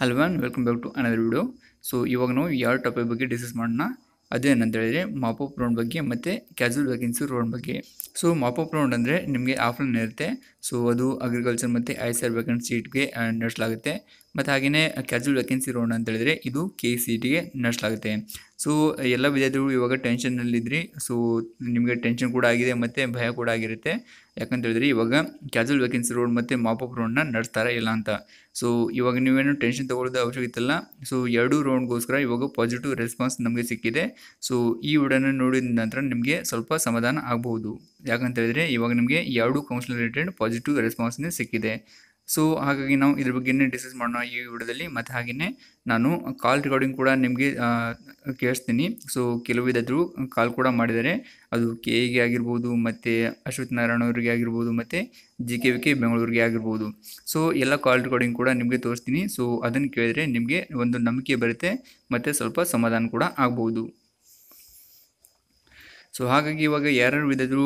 hello ma'am welcome back to another video so ಇವಾಗ ನಾವು ಯಾವ ಟಾಪಿಕ್ ಬಗ್ಗೆ ಡಿಸ್ಕಸ್ ಮಾಡೋಣ ಅದೇನಂತ ಹೇಳಿದ್ರೆ ಮಾಪಪ್ ರೌಂಡ್ ಬಗ್ಗೆ ಮತ್ತು ಕ್ಯಾಶುವಲ್ ವೇಕೆನ್ಸಿ ರೌಂಡ್ ಬಗ್ಗೆ ಸೊ ಮಾಪಪ್ ರೌಂಡ್ ಅಂದರೆ ನಿಮಗೆ ಆಫ್ಲೈನ್ ಇರುತ್ತೆ ಸೊ ಅದು ಅಗ್ರಿಕಲ್ಚರ್ ಮತ್ತು ಐ ಸಿ ಆರ್ ವೇಕೆನ್ಸಿ ಇಟ್ಗೆ ನಡೆಸಲಾಗುತ್ತೆ ಮತ್ತು ಹಾಗೆಯೇ ಕ್ಯಾಜುವಲ್ ವೇಕೆನ್ಸಿ ರೌಂಡ್ ಅಂತ ಇದು ಕೆ ಸಿ ಟಿಗೆ ನಡೆಸಲಾಗುತ್ತೆ ಸೊ ಎಲ್ಲ ವಿದ್ಯಾರ್ಥಿಗಳು ಇವಾಗ ಟೆನ್ಷನ್ನಲ್ಲಿದ್ರಿ ಸೊ ನಿಮಗೆ ಟೆನ್ಷನ್ ಕೂಡ ಆಗಿದೆ ಮತ್ತು ಭಯ ಕೂಡ ಆಗಿರುತ್ತೆ ಯಾಕಂತ ಹೇಳಿದ್ರೆ ಇವಾಗ ಕ್ಯಾಜುವಲ್ ವೇಕೆನ್ಸಿ ರೋಡ್ ಮತ್ತು ಮಾಪಪ್ ರೋಡ್ನ ನಡೆಸ್ತಾರೆ ಇಲ್ಲ ಅಂತ ಸೊ ಇವಾಗ ನೀವೇನು ಟೆನ್ಷನ್ ತೊಗೊಳ್ಳೋದು ಅವಶ್ಯಕತೆ ಇಲ್ಲ ಸೊ ಎರಡೂ ರೌಂಡ್ಗೋಸ್ಕರ ಇವಾಗ ಪಾಸಿಟಿವ್ ರೆಸ್ಪಾನ್ಸ್ ನಮಗೆ ಸಿಕ್ಕಿದೆ ಸೊ ಈ ವಿಡಿಯೋನ ನೋಡಿದ ನಂತರ ನಿಮಗೆ ಸ್ವಲ್ಪ ಸಮಾಧಾನ ಆಗಬಹುದು ಯಾಕಂತ ಹೇಳಿದ್ರೆ ಇವಾಗ ನಿಮಗೆ ಎರಡು ಕೌನ್ಸಿಲ್ ರಿಲೇಟೆಡ್ ಪಾಸಿಟಿವ್ ರೆಸ್ಪಾನ್ಸ್ನೇ ಸಿಕ್ಕಿದೆ ಸೊ ಹಾಗಾಗಿ ನಾವು ಇದ್ರ ಬಗ್ಗೆನೇ ಡಿಸ್ಕಸ್ ಮಾಡೋಣ ಈ ವಿಡಿಯೋದಲ್ಲಿ ಮತ್ತು ಹಾಗೆಯೇ ನಾನು ಕಾಲ್ ರೆಕಾರ್ಡಿಂಗ್ ಕೂಡ ನಿಮಗೆ ಕೇಳಿಸ್ತೀನಿ ಸೊ ಕೆಲವು ಇದಾದರೂ ಕಾಲ್ ಕೂಡ ಮಾಡಿದ್ದಾರೆ ಅದು ಕೆ ಎಗೆ ಆಗಿರ್ಬೋದು ಮತ್ತು ಅಶ್ವಥ್ ನಾರಾಯಣ ಅವರಿಗೆ ಆಗಿರ್ಬೋದು ಮತ್ತು ಜಿ ಕೆ ವಿ ಕೆ ಬೆಂಗಳೂರಿಗೆ ಆಗಿರ್ಬೋದು ಸೊ ಎಲ್ಲ ಕಾಲ್ ರೆಕಾರ್ಡಿಂಗ್ ಕೂಡ ನಿಮಗೆ ತೋರಿಸ್ತೀನಿ ಸೊ ಅದನ್ನು ಕೇಳಿದರೆ ನಿಮಗೆ ಒಂದು ನಂಬಿಕೆ ಬರುತ್ತೆ ಮತ್ತು ಸ್ವಲ್ಪ ಸಮಾಧಾನ ಕೂಡ ಆಗ್ಬೋದು ಸೊ ಹಾಗಾಗಿ ಇವಾಗ ಯಾರ್ಯಾರು ವಿಧದ್ರು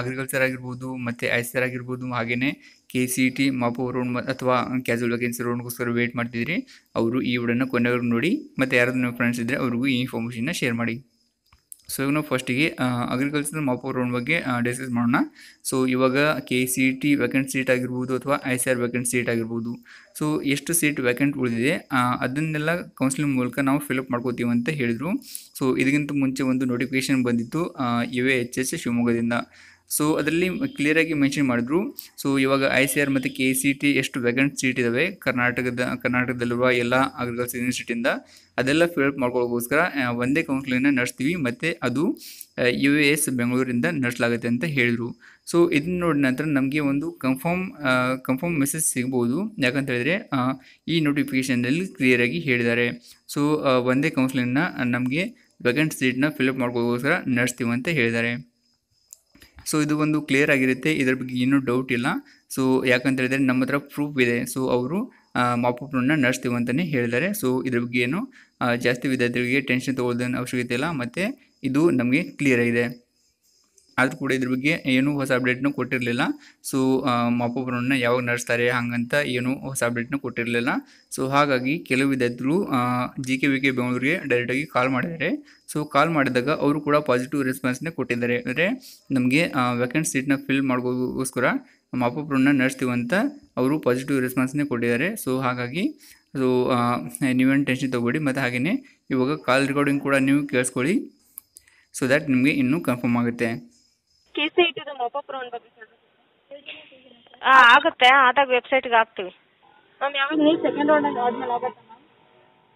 ಅಗ್ರಿಕಲ್ಚರ್ ಆಗಿರ್ಬೋದು ಮತ್ತು ಐ ಸಿ ಆಗಿರ್ಬೋದು ಹಾಗೆಯೇ K C T mop up round ಅಥವಾ ಕ್ಯಾಸುವಲ್ ವೇಕೆನ್ಸಿ ರೌಂಡ್ಗೋಸ್ಕರ ವೇಟ್ ಮಾಡ್ತಿದ್ರಿ ಅವರು ಈ ಹುಡನ್ನು ಕೊನೆವರೆಗೂ ನೋಡಿ ಮತ್ತು ಯಾರಾದ್ರೂ ನಿಮ್ಮ ಫ್ರೆಂಡ್ಸ್ ಇದ್ದರೆ ಅವ್ರಿಗೂ ಈ ಇನ್ಫಾರ್ಮೇಷನ್ನ ಶೇರ್ ಮಾಡಿ ಸೊ ಇವಾಗ ನಾವು ಫಸ್ಟಿಗೆ ಅಗ್ರಿಕಲ್ಚರ್ ಮಾಪೋ ರೌಂಡ್ ಬಗ್ಗೆ ಡಿಸ್ಕಸ್ ಮಾಡೋಣ ಸೊ ಇವಾಗ K C T vacant seat ಆಗಿರ್ಬೋದು ಅಥವಾ I C R vacant seat ಆಗಿರ್ಬೋದು ಸೊ ಎಷ್ಟು ಸೀಟ್ ವ್ಯಾಕೆಂಟ್ ಉಳಿದಿದೆ ಅದನ್ನೆಲ್ಲ ಕೌನ್ಸಿಲಿಂಗ್ ಮೂಲಕ ನಾವು ಫಿಲಪ್ ಮಾಡ್ಕೋತೀವಿ ಅಂತ ಹೇಳಿದರು ಸೊ ಇದಕ್ಕಿಂತ ಮುಂಚೆ ಒಂದು ನೋಟಿಫಿಕೇಶನ್ ಬಂದಿತ್ತು ಇವೆ ಎಚ್ ಎಸ್ ಶಿವಮೊಗ್ಗದಿಂದ ಸೊ ಅದರಲ್ಲಿ ಕ್ಲಿಯರಾಗಿ ಮೆನ್ಷನ್ ಮಾಡಿದ್ರು ಸೊ ಇವಾಗ ಐ ಸಿ ಆರ್ ಮತ್ತು ಕೆ ಸಿ ಟಿ ಎಷ್ಟು ವೇಕೆಂಟ್ ಸೀಟ್ ಇದ್ದಾವೆ ಕರ್ನಾಟಕದ ಕರ್ನಾಟಕದಲ್ಲಿರುವ ಎಲ್ಲ ಅಗ್ರಿಕಲ್ಚರ್ ಯೂನಿವರ್ಸಿಟಿಯಿಂದ ಅದೆಲ್ಲ ಫಿಲ್ ಅಪ್ ಮಾಡ್ಕೊಳ್ಳೋಕ್ಕೋಸ್ಕರ ಒಂದೇ ಕೌನ್ಸಿಲಿಂಗ್ನ ನಡೆಸ್ತೀವಿ ಮತ್ತು ಅದು ಯು ಎ ಎಸ್ ಬೆಂಗಳೂರಿಂದ ನಡೆಸಲಾಗುತ್ತೆ ಅಂತ ಹೇಳಿದರು ಸೊ ಇದನ್ನ ನೋಡಿದ ನಂತರ ನಮಗೆ ಒಂದು ಕನ್ಫರ್ಮ್ ಕನ್ಫರ್ಮ್ ಮೆಸೇಜ್ ಸಿಗ್ಬೋದು ಯಾಕಂತ ಹೇಳಿದ್ರೆ ಈ ನೋಟಿಫಿಕೇಷನ್ನಲ್ಲಿ ಕ್ಲಿಯರಾಗಿ ಹೇಳಿದ್ದಾರೆ ಸೊ ಒಂದೇ ಕೌನ್ಸಿಲಿಂಗ್ನ ನಮಗೆ ವೇಕೆಂಟ್ ಸೀಟ್ನ ಅಪ್ ಮಾಡ್ಕೊಳ್ಳೋಕ್ಕೋಸ್ಕರ ನಡೆಸ್ತೀವಿ ಅಂತ ಹೇಳಿದ್ದಾರೆ ಸೊ ಇದು ಒಂದು ಕ್ಲಿಯರ್ ಆಗಿರುತ್ತೆ ಇದ್ರ ಬಗ್ಗೆ ಏನೂ ಡೌಟ್ ಇಲ್ಲ ಸೊ ಯಾಕಂತ ಹೇಳಿದರೆ ನಮ್ಮ ಹತ್ರ ಪ್ರೂಫ್ ಇದೆ ಸೊ ಅವರು ಮಾಪಪ್ನ ನಡೆಸ್ತೀವಿ ಅಂತಲೇ ಹೇಳಿದ್ದಾರೆ ಸೊ ಇದ್ರ ಬಗ್ಗೆ ಏನು ಜಾಸ್ತಿ ವಿದ್ಯಾರ್ಥಿಗಳಿಗೆ ಟೆನ್ಷನ್ ತೊಗೊಳ್ದೇನು ಅವಶ್ಯಕತೆ ಇಲ್ಲ ಮತ್ತು ಇದು ನಮಗೆ ಕ್ಲಿಯರ್ ಆಗಿದೆ ಆದರೂ ಕೂಡ ಇದ್ರ ಬಗ್ಗೆ ಏನೂ ಹೊಸ ಅಪ್ಡೇಟ್ನೂ ಕೊಟ್ಟಿರಲಿಲ್ಲ ಸೊ ಮಾಪಪ್ ಯಾವಾಗ ನಡೆಸ್ತಾರೆ ಹಾಗಂತ ಏನೂ ಹೊಸ ಅಪ್ಡೇಟ್ನೂ ಕೊಟ್ಟಿರಲಿಲ್ಲ ಸೊ ಹಾಗಾಗಿ ಕೆಲವು ವಿದ್ಯಾರ್ಥಿಗಳು ಜಿ ಕೆ ವಿ ಕೆ ಬೆಂಗಳೂರಿಗೆ ಡೈರೆಕ್ಟಾಗಿ ಕಾಲ್ ಮಾಡಿದ್ದಾರೆ ಸೊ ಕಾಲ್ ಮಾಡಿದಾಗ ಅವರು ಕೂಡ ಪಾಸಿಟಿವ್ ರೆಸ್ಪಾನ್ಸ್ನೇ ಕೊಟ್ಟಿದ್ದಾರೆ ಅಂದರೆ ನಮಗೆ ವ್ಯಾಕೆಂಟ್ ಸೀಟ್ನ ಫಿಲ್ ಮಾಡೋಕ್ಕೋಸ್ಕರ ಮಾಪಪ್ ನಡೆಸ್ತೀವಿ ನಡೆಸ್ತೀವಂತ ಅವರು ಪಾಸಿಟಿವ್ ರೆಸ್ಪಾನ್ಸ್ನೇ ಕೊಟ್ಟಿದ್ದಾರೆ ಸೊ ಹಾಗಾಗಿ ಸೊ ನೀವೇನು ಟೆನ್ಷನ್ ತೊಗೊಬೇಡಿ ಮತ್ತು ಹಾಗೆಯೇ ಇವಾಗ ಕಾಲ್ ರೆಕಾರ್ಡಿಂಗ್ ಕೂಡ ನೀವು ಕೇಳಿಸ್ಕೊಳ್ಳಿ ಸೊ ದ್ಯಾಟ್ ನಿಮಗೆ ಇನ್ನೂ ಕನ್ಫರ್ಮ್ ಆಗುತ್ತೆ ಕೆ ಸಿ ಐಟಿದು ಮೊಪಪ್ರೋ ಅಂತ ಆ ಆಗುತ್ತೆ ಆದಾಗ ಗೆ ಹಾಕ್ತೀವಿ ಮ್ಯಾಮ್ ಯಾವಾಗ ನೀ ಸೆಕೆಂಡ್ ರೌಂಡ್ ಆದ್ಮೇಲೆ ಆಗುತ್ತಾ ಮ್ಯಾಮ್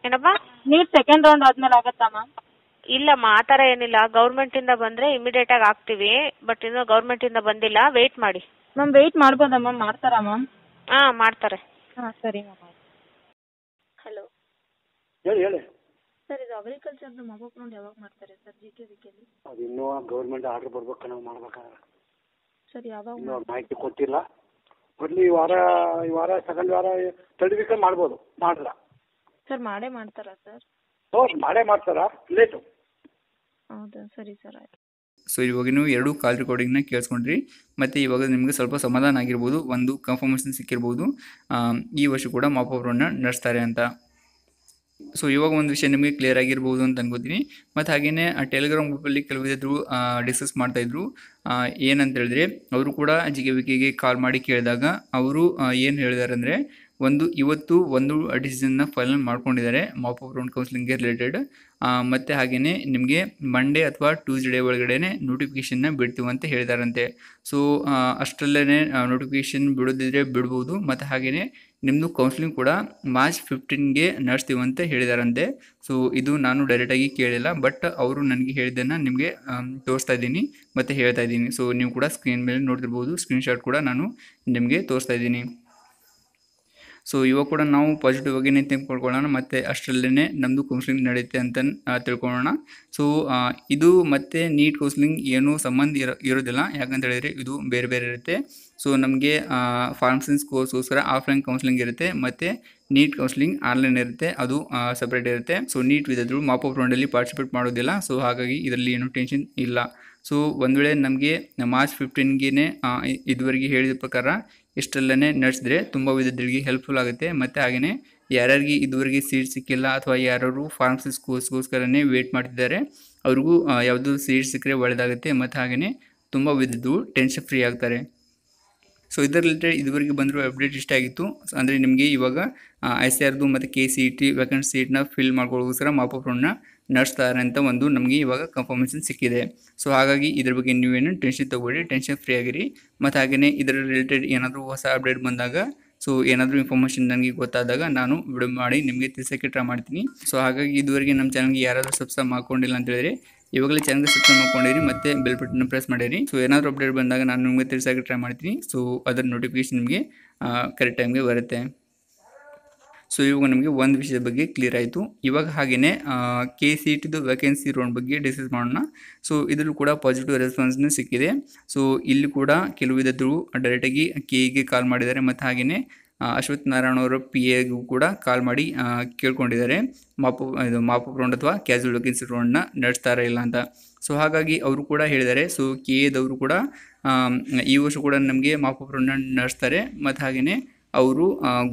ಏನಪ್ಪ ನೀ ಸೆಕೆಂಡ್ ರೌಂಡ್ ಆದ್ಮೇಲೆ ಆಗುತ್ತಾ ಮ್ಯಾಮ್ ಇಲ್ಲಮ್ಮ ಆ ಥರ ಏನಿಲ್ಲ ಬಂದ್ರೆ ಇಮಿಡಿಯೇಟ್ ಆಗಿ ಹಾಕ್ತೀವಿ ಬಟ್ ಇನ್ನೂ ಇಂದ ಬಂದಿಲ್ಲ ವೇಟ್ ಮಾಡಿ ಮ್ಯಾಮ್ ವೇಟ್ ಮಾಡ್ಬೋದ ಮ್ಯಾಮ್ ಮಾಡ್ತಾರಾ ಮ್ಯಾಮ್ ಹಾಂ ಮಾಡ್ತಾರೆ ಹಾ ಸರಿ ಮ್ಯಾಮ್ ಹಲೋ ಹೇಳಿ ಹೇಳಿ ಸರ್ ಇದು ಅಗ್ರಿಕಲ್ಚರ್ ಮಗು ನೋಡಿ ಯಾವಾಗ ಮಾಡ್ತಾರೆ ಸರ್ ಜಿ ಕೆ ಅದು ಇನ್ನೂ ಗೌರ್ಮೆಂಟ್ ಆರ್ಡರ್ ಬರ್ಬೇಕು ನಾವು ಮಾಡ್ಬೇಕಾದ್ರೆ ಸರ್ ಯಾವಾಗ ಮಾಹಿತಿ ಕೊಟ್ಟಿಲ್ಲ ಬರ್ಲಿ ಈ ವಾರ ಈ ವಾರ ಸೆಕೆಂಡ್ ವಾರ ತಡಿಬೇಕ ಮಾಡ್ಬೋದು ಮಾಡಲ್ಲ ಸರ್ ಮಾಡೇ ಮಾಡ್ತಾರಾ ಸರ್ ಹೌದು ಮಾಡೇ ಮಾಡ್ತಾರಾ ಲೇಟು ಹೌದಾ ಸರಿ ಸರ್ ಆಯ್ತು ಸೊ ಇವಾಗ ನೀವು ಎರಡು ಕಾಲ್ ರೆಕಾರ್ಡಿಂಗ್ನ ಕೇಳಿಸ್ಕೊಂಡ್ರಿ ಮತ್ತು ಇವಾಗ ನಿಮಗೆ ಸ್ವಲ್ಪ ಸಮಾಧಾನ ಆಗಿರ್ಬೋದು ಒಂದು ಕನ್ಫರ್ಮೇಷನ್ ಸಿಕ್ಕಿರ್ಬೋದು ಈ ವರ್ಷ ಕೂಡ ಮಾಪ್ ನಡೆಸ್ತಾರೆ ಅಂತ ಸೊ ಇವಾಗ ಒಂದು ವಿಷಯ ನಿಮಗೆ ಕ್ಲಿಯರ್ ಆಗಿರ್ಬೋದು ಅಂತ ಅನ್ಕೋತೀನಿ ಮತ್ತು ಹಾಗೆಯೇ ಆ ಟೆಲಿಗ್ರಾಮ್ ಗ್ರೂಪಲ್ಲಿ ಕೆಲವು ಇದ್ರು ಡಿಸ್ಕಸ್ ಮಾಡ್ತಾಯಿದ್ರು ಏನಂತ ಹೇಳಿದ್ರೆ ಅವರು ಕೂಡ ಜಿ ಕೆ ವಿಕೆಗೆ ಕಾಲ್ ಮಾಡಿ ಕೇಳಿದಾಗ ಅವರು ಏನು ಹೇಳಿದ್ದಾರೆ ಅಂದರೆ ಒಂದು ಇವತ್ತು ಒಂದು ಡಿಸಿಷನ್ನ ಫೈನಲ್ ಮಾಡ್ಕೊಂಡಿದ್ದಾರೆ ಮಾಪ್ ಆಫ್ ರೌಂಡ್ ಕೌನ್ಸಿಲಿಂಗ್ಗೆ ರಿಲೇಟೆಡ್ ಮತ್ತು ಹಾಗೆಯೇ ನಿಮಗೆ ಮಂಡೇ ಅಥವಾ ಟ್ಯೂಸ್ಡೇ ಒಳಗಡೆ ನೋಟಿಫಿಕೇಷನ್ನ ಬಿಡ್ತೀವಿ ಅಂತ ಹೇಳಿದಾರಂತೆ ಸೊ ಅಷ್ಟರಲ್ಲೇ ನೋಟಿಫಿಕೇಷನ್ ಬಿಡೋದಿದ್ರೆ ಬಿಡ್ಬೋದು ಮತ್ತು ಹಾಗೆಯೇ ನಿಮ್ಮದು ಕೌನ್ಸಿಲಿಂಗ್ ಕೂಡ ಮಾರ್ಚ್ ಫಿಫ್ಟೀನ್ಗೆ ನಡೆಸ್ತೀವಿ ಅಂತ ಹೇಳಿದಾರಂತೆ ಸೊ ಇದು ನಾನು ಡೈರೆಕ್ಟಾಗಿ ಕೇಳಿಲ್ಲ ಬಟ್ ಅವರು ನನಗೆ ಹೇಳಿದ್ದನ್ನು ನಿಮಗೆ ತೋರಿಸ್ತಾ ಇದ್ದೀನಿ ಮತ್ತು ಹೇಳ್ತಾ ಇದ್ದೀನಿ ಸೊ ನೀವು ಕೂಡ ಸ್ಕ್ರೀನ್ ಮೇಲೆ ನೋಡ್ತಿರ್ಬೋದು ಸ್ಕ್ರೀನ್ಶಾಟ್ ಕೂಡ ನಾನು ನಿಮಗೆ ತೋರಿಸ್ತಾ ಇದ್ದೀನಿ ಸೊ ಇವಾಗ ಕೂಡ ನಾವು ಪಾಸಿಟಿವ್ ಆಗಿನೇ ತಿಳ್ಕೊಳ್ಕೊಳ್ಳೋಣ ಮತ್ತು ಅಷ್ಟರಲ್ಲೇ ನಮ್ಮದು ಕೌನ್ಸಿಲಿಂಗ್ ನಡೆಯುತ್ತೆ ಅಂತ ತಿಳ್ಕೊಳ್ಳೋಣ ಸೊ ಇದು ಮತ್ತು ನೀಟ್ ಕೌನ್ಸಿಲಿಂಗ್ ಏನೂ ಸಂಬಂಧ ಇರೋ ಇರೋದಿಲ್ಲ ಯಾಕಂತ ಹೇಳಿದರೆ ಇದು ಬೇರೆ ಬೇರೆ ಇರುತ್ತೆ ಸೊ ನಮಗೆ ಫಾರ್ಮಸಿನ್ಸ್ ಕೋರ್ಸ್ಗೋಸ್ಕರ ಆಫ್ಲೈನ್ ಕೌನ್ಸಿಲಿಂಗ್ ಇರುತ್ತೆ ಮತ್ತು ನೀಟ್ ಕೌನ್ಸಿಲಿಂಗ್ ಆನ್ಲೈನ್ ಇರುತ್ತೆ ಅದು ಸಪ್ರೇಟ್ ಇರುತ್ತೆ ಸೊ ನೀಟ್ ವಿಧದ್ರು ಮಾಪ್ ಅಪ್ ರೌಂಡಲ್ಲಿ ಪಾರ್ಟಿಸಿಪೇಟ್ ಮಾಡೋದಿಲ್ಲ ಸೊ ಹಾಗಾಗಿ ಇದರಲ್ಲಿ ಏನೂ ಟೆನ್ಷನ್ ಇಲ್ಲ ಸೊ ಒಂದು ವೇಳೆ ನಮಗೆ ಮಾರ್ಚ್ ಫಿಫ್ಟೀನ್ಗೆ ಇದುವರೆಗೆ ಹೇಳಿದ ಪ್ರಕಾರ ಇಷ್ಟಲ್ಲೇ ನಡೆಸಿದ್ರೆ ತುಂಬ ವಿದ್ಯಾರ್ಥಿಗಳಿಗೆ ಹೆಲ್ಪ್ಫುಲ್ ಆಗುತ್ತೆ ಮತ್ತು ಹಾಗೆಯೇ ಯಾರ್ಯಾರಿಗೆ ಇದುವರೆಗೆ ಸೀಟ್ ಸಿಕ್ಕಿಲ್ಲ ಅಥವಾ ಯಾರ್ಯಾರು ಫಾರ್ಮ್ಸಿಸ್ ಕೋರ್ಸ್ಗೋಸ್ಕರನೇ ವೇಟ್ ಮಾಡ್ತಿದ್ದಾರೆ ಅವ್ರಿಗೂ ಯಾವುದು ಸೀಟ್ ಸಿಕ್ಕರೆ ಒಳ್ಳೆಯದಾಗುತ್ತೆ ಮತ್ತು ಹಾಗೆಯೇ ತುಂಬ ವಿದ್ಯುತ್ತು ಟೆನ್ಷನ್ ಫ್ರೀ ಆಗ್ತಾರೆ ಸೊ ಇದರ ರಿಲೇಟೆಡ್ ಇದುವರೆಗೆ ಬಂದಿರೋ ಅಪ್ಡೇಟ್ ಇಷ್ಟ ಆಗಿತ್ತು ಅಂದರೆ ನಿಮಗೆ ಇವಾಗ ಐ ಸಿ ಆರ್ದು ಮತ್ತು K C E T e vacant ಸೀಟ್ನ ಫಿಲ್ ಮಾಡ್ಕೊಳ್ಳೋಸ್ಕರ ಮಾಪೋಪ್ರನ್ನ ನಡೆಸ್ತಾರೆ ಅಂತ ಒಂದು ನಮಗೆ ಇವಾಗ ಕನ್ಫರ್ಮೇಷನ್ ಸಿಕ್ಕಿದೆ ಸೊ ಹಾಗಾಗಿ ಇದ್ರ ಬಗ್ಗೆ ನೀವೇನು ಟೆನ್ಷನ್ ತೊಗೊಳ್ಳಿ ಟೆನ್ಷನ್ ಫ್ರೀ ಆಗಿರಿ ಮತ್ತು ಹಾಗೆಯೇ ಇದರ ರಿಲೇಟೆಡ್ ಏನಾದರೂ ಹೊಸ ಅಪ್ಡೇಟ್ ಬಂದಾಗ ಸೊ ಏನಾದರೂ ಇನ್ಫಾರ್ಮೇಷನ್ ನನಗೆ ಗೊತ್ತಾದಾಗ ನಾನು ವಿಡಿಯೋ ಮಾಡಿ ನಿಮಗೆ ತಿಳಿಸೋಕ್ಕೆ ಟ್ರೈ ಮಾಡ್ತೀನಿ ಸೊ ಹಾಗಾಗಿ ಇದುವರೆಗೆ ನಮ್ಮ ಚಾನಲ್ಗೆ ಯಾರಾದರೂ ಸಬ್ಸ್ಕ್ರೈಬ್ ಮಾಡ್ಕೊಂಡಿಲ್ಲ ಅಂತ ಹೇಳಿದ್ರೆ ಇವಾಗಲೇ ಚಾನಲ್ಗೆ ಸಬ್ಸ್ಕ್ರೈಬ್ ಮಾಡ್ಕೊಂಡಿರಿ ಮತ್ತೆ ಬೆಲ್ ಬಟನ್ ಪ್ರೆಸ್ ಮಾಡಿರಿ ಸೊ ಏನಾದರೂ ಅಪ್ಡೇಟ್ ಬಂದಾಗ ನಾನು ನಿಮಗೆ ತಿಳಿಸೋಕ್ಕೆ ಟ್ರೈ ಮಾಡ್ತೀನಿ ಸೊ ಅದರ ನೋಟಿಫಿಕೇಶನ್ ನಿಮಗೆ ಕರೆಕ್ಟ್ ಟೈಮ್ಗೆ ಬರುತ್ತೆ ಸೊ ಇವಾಗ ನಮಗೆ ಒಂದು ವಿಷಯದ ಬಗ್ಗೆ ಕ್ಲಿಯರ್ ಆಯಿತು ಇವಾಗ ಹಾಗೆಯೇ ಕೆ ಸಿ ಟಿದು ವ್ಯಾಕೆನ್ಸಿ ರೌಂಡ್ ಬಗ್ಗೆ ಡಿಸ್ಕಸ್ ಮಾಡೋಣ ಸೊ ಇದರಲ್ಲೂ ಕೂಡ ಪಾಸಿಟಿವ್ ರೆಸ್ಪಾನ್ಸ್ನೂ ಸಿಕ್ಕಿದೆ ಸೊ ಇಲ್ಲಿ ಕೂಡ ಕೆಲವು ವಿಧದ್ರು ಡೈರೆಕ್ಟಾಗಿ ಕೆಗೆ ಕಾಲ್ ಮಾಡಿದ್ದಾರೆ ಮತ್ತು ಹಾಗೆಯೇ ಅಶ್ವಥ್ ನಾರಾಯಣ ಅವರ ಪಿ ಎಗೂ ಕೂಡ ಕಾಲ್ ಮಾಡಿ ಕೇಳ್ಕೊಂಡಿದ್ದಾರೆ ಮಾಪು ಇದು ಮಾಪು ರೌಂಡ್ ಅಥವಾ ಕ್ಯಾಶುವಲ್ ವೇಕೆನ್ಸಿ ರೌಂಡ್ನ ನಡೆಸ್ತಾರ ಇಲ್ಲ ಅಂತ ಸೊ ಹಾಗಾಗಿ ಅವರು ಕೂಡ ಹೇಳಿದ್ದಾರೆ ಸೊ ಕೆ ಎದವರು e ಕೂಡ ಈ ವರ್ಷ ಕೂಡ ನಮಗೆ ಮಾಪು ರೌಂಡ್ನ ನಡೆಸ್ತಾರೆ ಮತ್ತು ಹಾಗೆಯೇ ಅವರು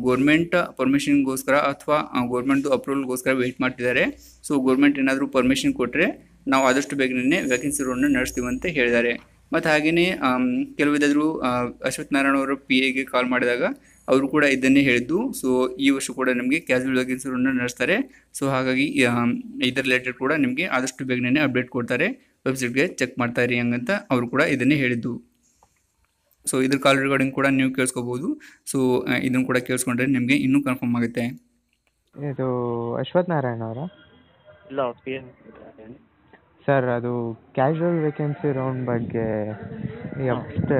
ಗೋರ್ಮೆಂಟ್ ಪರ್ಮಿಷನ್ಗೋಸ್ಕರ ಅಥವಾ ಗೋರ್ಮೆಂಟ್ದು ಅಪ್ರೂವಲ್ಗೋಸ್ಕರ ವೆಯ್ಟ್ ಮಾಡ್ತಿದ್ದಾರೆ ಸೊ ಗೋರ್ಮೆಂಟ್ ಏನಾದರೂ ಪರ್ಮಿಷನ್ ಕೊಟ್ಟರೆ ನಾವು ಆದಷ್ಟು ಬೇಗನೆ ವ್ಯಾಕೆನ್ಸಿ ರೋಡನ್ನು ನಡೆಸ್ತೀವಿ ಅಂತ ಹೇಳಿದ್ದಾರೆ ಮತ್ತು ಹಾಗೆಯೇ ಕೆಲವಿದಾದರೂ ಅಶ್ವಥ್ ನಾರಾಯಣ ಅವರು ಪಿ ಎಗೆ ಕಾಲ್ ಮಾಡಿದಾಗ ಅವರು ಕೂಡ ಇದನ್ನೇ ಹೇಳಿದ್ದು ಸೊ ಈ ವರ್ಷ ಕೂಡ ನಿಮಗೆ ಕ್ಯಾಶುವಲ್ ವ್ಯಾಕೆನ್ಸಿ ರೋಡನ್ನು ನಡೆಸ್ತಾರೆ ಸೊ ಹಾಗಾಗಿ ಇದರ ರಿಲೇಟೆಡ್ ಕೂಡ ನಿಮಗೆ ಆದಷ್ಟು ಬೇಗನೆ ಅಪ್ಡೇಟ್ ಕೊಡ್ತಾರೆ ವೆಬ್ಸೈಟ್ಗೆ ಚೆಕ್ ಮಾಡ್ತಾ ಇರಿ ಹಂಗಂತ ಅವರು ಕೂಡ ಇದನ್ನೇ ಹೇಳಿದ್ದು ಸೊ ಇದ್ರ ಕಾಲ್ ರೆಕಾರ್ಡಿಂಗ್ ಕೂಡ ನೀವು ಕೇಳಿಸ್ಕೋಬಹುದು ಸೊ ಇದನ್ನು ಕೂಡ ಕೇಳಿಸ್ಕೊಂಡ್ರೆ ನಿಮಗೆ ಇನ್ನೂ ಕನ್ಫರ್ಮ್ ಆಗುತ್ತೆ ಇದು ಅಶ್ವಥ್ ನಾರಾಯಣ ಅವರ ಇಲ್ಲ ಸರ್ ಅದು ಕ್ಯಾಶುವಲ್ ವೇಕೆನ್ಸಿ ರೌಂಡ್ ಬಗ್ಗೆ ಎಷ್ಟು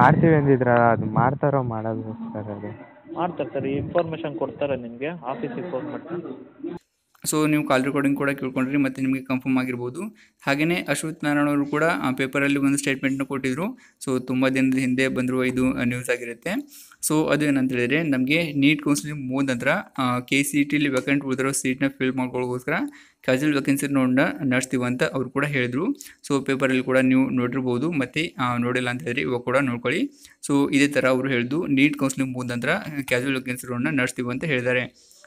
ಮಾಡ್ತೀವಿ ಅಂದಿದ್ರ ಅದು ಮಾಡ್ತಾರೋ ಮಾಡೋದು ಸರ್ ಅದು ಮಾಡ್ತಾರೆ ಸರ್ ಇನ್ಫಾರ್ಮೇಷನ್ ಕೊಡ್ತಾರೆ ನಿಮಗೆ ಆಫೀಸಿಗೆ ಫೋನ್ ಮಾಡ್ತಾರೆ ಸೊ ನೀವು ಕಾಲ್ ರೆಕಾರ್ಡಿಂಗ್ ಕೂಡ ಕೇಳ್ಕೊಂಡ್ರಿ ಮತ್ತು ನಿಮಗೆ ಕನ್ಫರ್ಮ್ ಆಗಿರ್ಬೋದು ಹಾಗೆಯೇ ಅಶ್ವಥ್ ನಾರಾಯಣ ಅವರು ಕೂಡ ಪೇಪರಲ್ಲಿ ಒಂದು ಸ್ಟೇಟ್ಮೆಂಟ್ನ ಕೊಟ್ಟಿದ್ದರು ಸೊ ತುಂಬ ದಿನದ ಹಿಂದೆ ಬಂದಿರುವ ಇದು ನ್ಯೂಸ್ ಆಗಿರುತ್ತೆ ಸೊ ಅದು ಏನಂತ ಹೇಳಿದರೆ ನಮಗೆ ನೀಟ್ ಕೌನ್ಸಿಲಿಂಗ್ ಮುಗಿದ ನಂತರ ಕೆ ಸಿ ಟಿಲಿ ವೆಕೆಂಟ್ ಉಳಿದಿರೋ ಸೀಟ್ನ ಫಿಲ್ ಮಾಡ್ಕೊಳ್ಳೋಕೋಸ್ಕರ ಕ್ಯಾಜುವಲ್ ವೇಕೆನ್ಸಿ ನೋಡ ನಡೆಸ್ತೀವಿ ಅಂತ ಅವರು ಕೂಡ ಹೇಳಿದರು ಸೊ ಪೇಪರಲ್ಲಿ ಕೂಡ ನೀವು ನೋಡಿರ್ಬೋದು ಮತ್ತು ನೋಡಿಲ್ಲ ಅಂತ ಹೇಳಿದ್ರೆ ಇವಾಗ ಕೂಡ ನೋಡ್ಕೊಳ್ಳಿ ಸೊ ಇದೇ ಥರ ಅವರು ಹೇಳಿದ್ದು ನೀಟ್ ಕೌನ್ಸಿಲಿಂಗ್ ಮುಗಿದ ನಂತರ ಕ್ಯಾಜುವಲ್ ವೆಕೆನ್ಸಿ ನೋಡನ್ನ ನಡೆಸ್ತೀವಿ ಅಂತ ಹೇಳಿದ್ದಾರೆ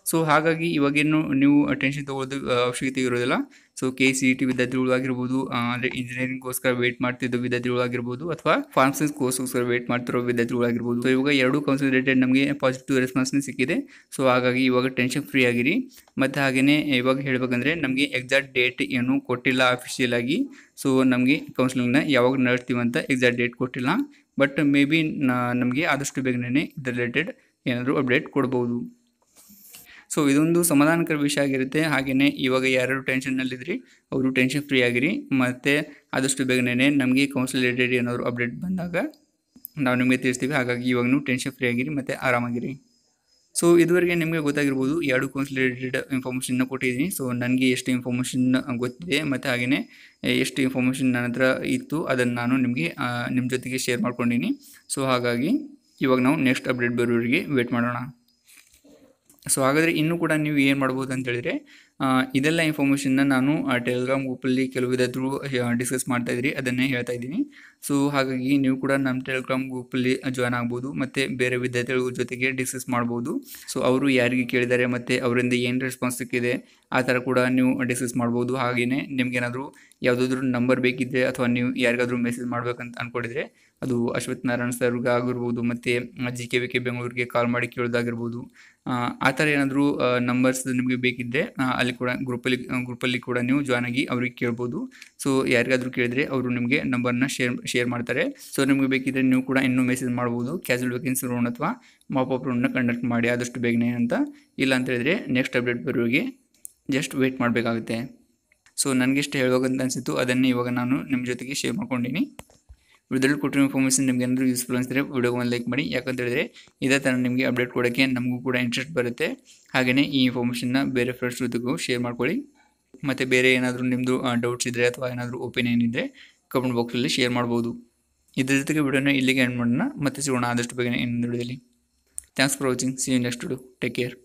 ಸೊ ಹಾಗಾಗಿ ಇವಾಗೇನು ನೀವು ಟೆನ್ಷನ್ ತೊಗೊಳ್ಳೋದು ಅವಶ್ಯಕತೆ ಇರೋದಿಲ್ಲ so K C E e T ವಿದ್ಯಾರ್ಥಿಗಳು ಆಗಿರ್ಬೋದು ಅಂದರೆ ಇಂಜಿನಿಯರಿಂಗ್ಗೋಸ್ಕರ ವೇಟ್ ಮಾಡ್ತಿದ್ದ ವಿದ್ಯಾರ್ಥಿಗಳು ಆಗಿರ್ಬೋದು ಅಥವಾ ಫಾರ್ಮಸಿಸ್ ಕೋರ್ಸ್ಗೋಸ್ಕರ ವೇಟ್ ಮಾಡ್ತಿರೋ ವಿದ್ಯಾರ್ಥಿಗಳು ಆಗಿರ್ಬೋದು ಸೊ ಇವಾಗ ಎರಡು ರಿಲೇಟೆಡ್ ನಮಗೆ ಪಾಸಿಟಿವ್ ರೆಸ್ಪಾನ್ಸ್ನೇ ಸಿಕ್ಕಿದೆ ಸೊ ಹಾಗಾಗಿ ಇವಾಗ ಟೆನ್ಷನ್ ಫ್ರೀ ಆಗಿರಿ ಮತ್ತು ಹಾಗೆಯೇ ಇವಾಗ ಹೇಳಬೇಕಂದ್ರೆ ನಮಗೆ ಎಕ್ಸಾಕ್ಟ್ ಡೇಟ್ ಏನು ಕೊಟ್ಟಿಲ್ಲ ಅಫಿಷಿಯಲ್ ಆಗಿ ಸೊ ನಮಗೆ ಕೌನ್ಸಿಲಿಂಗ್ನ ಯಾವಾಗ ಅಂತ ಎಕ್ಸಾಕ್ಟ್ ಡೇಟ್ ಕೊಟ್ಟಿಲ್ಲ ಬಟ್ ಮೇ ಬಿ ನಮಗೆ ಆದಷ್ಟು ಬೇಗನೆ ಇದರ ರಿಲೇಟೆಡ್ ಏನಾದರೂ ಅಪ್ಡೇಟ್ ಕೊಡ್ಬೋದು ಸೊ ಇದೊಂದು ಸಮಾಧಾನಕರ ವಿಷಯ ಆಗಿರುತ್ತೆ ಹಾಗೆಯೇ ಇವಾಗ ಯಾರು ಟೆನ್ಷನ್ನಲ್ಲಿದ್ರಿ ಅವರು ಟೆನ್ಷನ್ ಫ್ರೀ ಆಗಿರಿ ಮತ್ತು ಆದಷ್ಟು ಬೇಗನೆ ನಮಗೆ ಕೌನ್ಸಿಲ್ ರಿಲೇಟೆಡ್ ಏನಾದರೂ ಅಪ್ಡೇಟ್ ಬಂದಾಗ ನಾವು ನಿಮಗೆ ತಿಳಿಸ್ತೀವಿ ಹಾಗಾಗಿ ಇವಾಗ ನೀವು ಟೆನ್ಷನ್ ಫ್ರೀ ಆಗಿರಿ ಮತ್ತು ಆರಾಮಾಗಿರಿ ಸೊ ಇದುವರೆಗೆ ನಿಮಗೆ ಗೊತ್ತಾಗಿರ್ಬೋದು ಎರಡು ಕೌನ್ಸಿಲ್ ರಿಲೇಟೆಡ್ ಇನ್ಫಾರ್ಮೇಷನ್ನ ಕೊಟ್ಟಿದ್ದೀನಿ ಸೊ ನನಗೆ ಎಷ್ಟು ಇನ್ಫಾರ್ಮೇಷನ್ ಗೊತ್ತಿದೆ ಮತ್ತು ಹಾಗೆಯೇ ಎಷ್ಟು ಇನ್ಫಾರ್ಮೇಷನ್ ನನ್ನ ಹತ್ರ ಇತ್ತು ಅದನ್ನು ನಾನು ನಿಮಗೆ ನಿಮ್ಮ ಜೊತೆಗೆ ಶೇರ್ ಮಾಡ್ಕೊಂಡಿನಿ ಸೊ ಹಾಗಾಗಿ ಇವಾಗ ನಾವು ನೆಕ್ಸ್ಟ್ ಅಪ್ಡೇಟ್ ಬರೋರಿಗೆ ವೇಟ್ ಮಾಡೋಣ ಸೊ ಹಾಗಾದರೆ ಇನ್ನೂ ಕೂಡ ನೀವು ಏನು ಮಾಡ್ಬೋದು ಅಂತೇಳಿದರೆ ಇದೆಲ್ಲ ಇನ್ಫಾರ್ಮೇಷನ್ನ ನಾನು ಟೆಲಿಗ್ರಾಮ್ ಗ್ರೂಪಲ್ಲಿ ಕೆಲವು ವಿಧದ್ರು ಡಿಸ್ಕಸ್ ಮಾಡ್ತಾ ಇದ್ರಿ ಅದನ್ನೇ ಹೇಳ್ತಾ ಇದ್ದೀನಿ ಸೊ ಹಾಗಾಗಿ ನೀವು ಕೂಡ ನಮ್ಮ ಟೆಲಿಗ್ರಾಮ್ ಗ್ರೂಪಲ್ಲಿ ಜಾಯ್ನ್ ಆಗ್ಬೋದು ಮತ್ತು ಬೇರೆ ವಿದ್ಯಾರ್ಥಿಗಳ ಜೊತೆಗೆ ಡಿಸ್ಕಸ್ ಮಾಡ್ಬೋದು ಸೊ ಅವರು ಯಾರಿಗೆ ಕೇಳಿದ್ದಾರೆ ಮತ್ತು ಅವರಿಂದ ಏನು ರೆಸ್ಪಾನ್ಸ್ ಸಿಕ್ಕಿದೆ ಆ ಥರ ಕೂಡ ನೀವು ಡಿಸ್ಕಸ್ ಮಾಡ್ಬೋದು ಹಾಗೆಯೇ ನಿಮಗೇನಾದರೂ ಯಾವುದಾದ್ರೂ ನಂಬರ್ ಬೇಕಿದ್ದರೆ ಅಥವಾ ನೀವು ಯಾರಿಗಾದರೂ ಮೆಸೇಜ್ ಮಾಡ್ಬೇಕಂತ ಅಂದ್ಕೊಂಡಿದ್ರೆ ಅದು ಅಶ್ವಥ್ ನಾರಾಯಣ್ ಸರ್ಗೆ ಆಗಿರ್ಬೋದು ಮತ್ತು ಜಿ ಕೆ ವಿ ಕೆ ಬೆಂಗಳೂರಿಗೆ ಕಾಲ್ ಮಾಡಿ ಕೇಳೋದಾಗಿರ್ಬೋದು ಆ ಥರ ಏನಾದರೂ ನಂಬರ್ಸ್ ನಿಮಗೆ ಬೇಕಿದ್ದರೆ ಅಲ್ಲಿ ಕೂಡ ಗ್ರೂಪಲ್ಲಿ ಗ್ರೂಪಲ್ಲಿ ಕೂಡ ನೀವು ಜಾಯ್ನ್ ಆಗಿ ಅವ್ರಿಗೆ ಕೇಳ್ಬೋದು ಸೊ ಯಾರಿಗಾದರೂ ಕೇಳಿದ್ರೆ ಅವರು ನಿಮಗೆ ನಂಬರ್ನ ಶೇರ್ ಶೇರ್ ಮಾಡ್ತಾರೆ ಸೊ ನಿಮಗೆ ಬೇಕಿದ್ರೆ ನೀವು ಕೂಡ ಇನ್ನೂ ಮೆಸೇಜ್ ಮಾಡ್ಬೋದು ಕ್ಯಾಶುವಲ್ ವೇಕೆನ್ಸಿ ರೋನ್ ಅಥವಾ ಅಪ್ ರೌಂಡ್ನ ಕಂಡಕ್ಟ್ ಮಾಡಿ ಆದಷ್ಟು ಬೇಗನೆ ಅಂತ ಇಲ್ಲ ಅಂತ ಹೇಳಿದರೆ ನೆಕ್ಸ್ಟ್ ಅಪ್ಡೇಟ್ ಬರೋರಿಗೆ ಜಸ್ಟ್ ವೇಟ್ ಮಾಡಬೇಕಾಗುತ್ತೆ ಸೊ ನನಗೆ ಇಷ್ಟ ಹೇಳುವಾಗಂತ ಅನಿಸಿತು ಅದನ್ನು ಇವಾಗ ನಾನು ನಿಮ್ಮ ಜೊತೆಗೆ ಶೇರ್ ಮಾಡ್ಕೊಂಡಿನಿ ಇದರಲ್ಲಿ ಕೊಟ್ಟಿರೋ ಇನ್ಫಾರ್ಮೇಷನ್ ನಿಮ್ಗೆ ಏನಾದರೂ ಯೂಸ್ಫುಲ್ ಅನಿಸಿದ್ರೆ ವೀಡಿಯೋ ಒಂದು ಲೈಕ್ ಮಾಡಿ ಯಾಕಂತ ಹೇಳಿದ್ರೆ ಇದೇ ಥರ ನಿಮಗೆ ಅಪ್ಡೇಟ್ ಕೊಡೋಕ್ಕೆ ನಮಗೂ ಕೂಡ ಇಂಟ್ರೆಸ್ಟ್ ಬರುತ್ತೆ ಹಾಗೆಯೇ ಈ ಇನ್ಫಾರ್ಮೇಷನ್ನ ಬೇರೆ ಫ್ರೆಂಡ್ಸ್ ಜೊತೆಗೂ ಶೇರ್ ಮಾಡ್ಕೊಳ್ಳಿ ಮತ್ತು ಬೇರೆ ಏನಾದರೂ ನಿಮ್ಮದು ಡೌಟ್ಸ್ ಇದ್ದರೆ ಅಥವಾ ಏನಾದರೂ ಒಪಿನಿಯನ್ ಇದ್ದರೆ ಕಮೆಂಟ್ ಬಾಕ್ಸಲ್ಲಿ ಶೇರ್ ಮಾಡ್ಬೋದು ಇದ್ರ ಜೊತೆಗೆ ವಿಡಿಯೋನ ಇಲ್ಲಿಗೆ ಎಂಡ್ ಮಾಡೋಣ ಮತ್ತೆ ಸಿಗೋಣ ಆದಷ್ಟು ಬೇಗನೆ ಇನ್ನೊಂದು ವಿಡಿಯೋದಲ್ಲಿ thanks for watching see you next take care